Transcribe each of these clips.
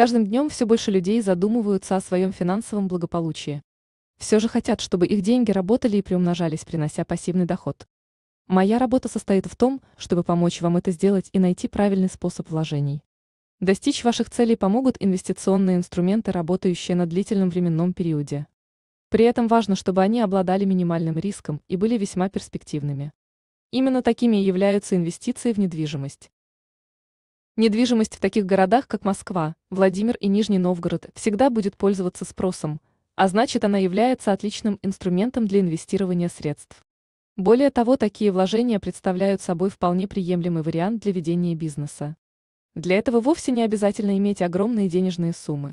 каждым днем все больше людей задумываются о своем финансовом благополучии. Все же хотят, чтобы их деньги работали и приумножались, принося пассивный доход. Моя работа состоит в том, чтобы помочь вам это сделать и найти правильный способ вложений. Достичь ваших целей помогут инвестиционные инструменты, работающие на длительном временном периоде. При этом важно, чтобы они обладали минимальным риском и были весьма перспективными. Именно такими и являются инвестиции в недвижимость. Недвижимость в таких городах, как Москва, Владимир и Нижний Новгород, всегда будет пользоваться спросом, а значит она является отличным инструментом для инвестирования средств. Более того, такие вложения представляют собой вполне приемлемый вариант для ведения бизнеса. Для этого вовсе не обязательно иметь огромные денежные суммы.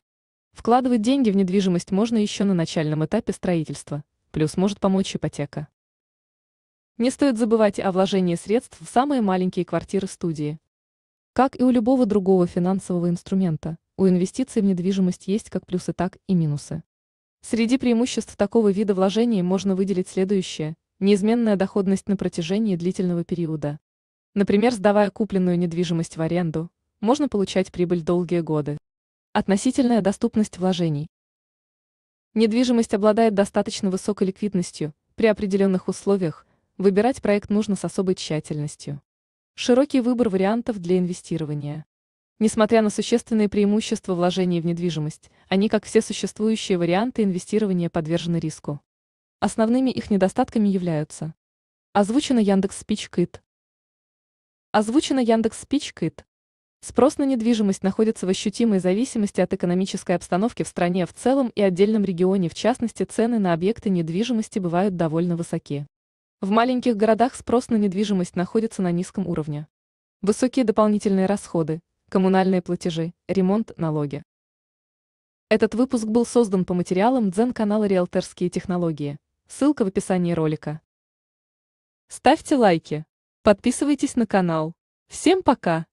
Вкладывать деньги в недвижимость можно еще на начальном этапе строительства, плюс может помочь ипотека. Не стоит забывать о вложении средств в самые маленькие квартиры студии, как и у любого другого финансового инструмента, у инвестиций в недвижимость есть как плюсы, так и минусы. Среди преимуществ такого вида вложений можно выделить следующее – неизменная доходность на протяжении длительного периода. Например, сдавая купленную недвижимость в аренду, можно получать прибыль долгие годы. Относительная доступность вложений. Недвижимость обладает достаточно высокой ликвидностью, при определенных условиях выбирать проект нужно с особой тщательностью широкий выбор вариантов для инвестирования. Несмотря на существенные преимущества вложений в недвижимость, они, как все существующие варианты инвестирования, подвержены риску. Основными их недостатками являются Озвучено Яндекс Спичкит. Озвучено Яндекс Спичкит. Спрос на недвижимость находится в ощутимой зависимости от экономической обстановки в стране в целом и отдельном регионе, в частности, цены на объекты недвижимости бывают довольно высоки. В маленьких городах спрос на недвижимость находится на низком уровне. Высокие дополнительные расходы, коммунальные платежи, ремонт, налоги. Этот выпуск был создан по материалам Дзен-канала «Риэлторские технологии». Ссылка в описании ролика. Ставьте лайки. Подписывайтесь на канал. Всем пока!